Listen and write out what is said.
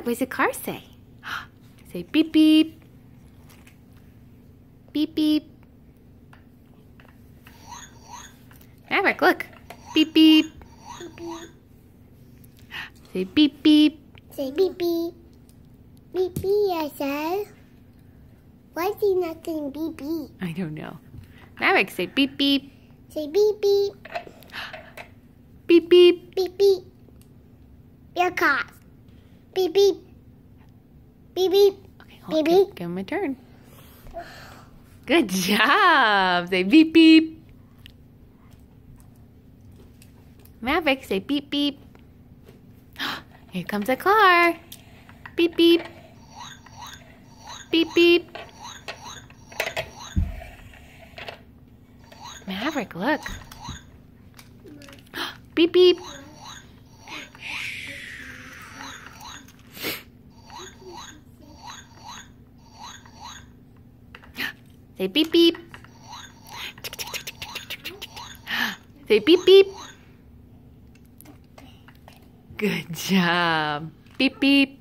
look, what does the car say? say beep beep. Beep beep. Maverick, look. Beep beep. Say beep beep. Say beep beep. Beep beep, I said. Why is he not saying beep beep? I don't know. Maverick, say beep beep. Say beep beep. beep beep. Beep Beep beep. Beep beep. Okay, beep give, beep. Give him a turn. Good job. Say beep beep. Maverick, say beep beep. Here comes a car. Beep beep. Beep beep. Maverick, look. beep beep. Say beep beep. Say beep beep. Good job. Beep beep.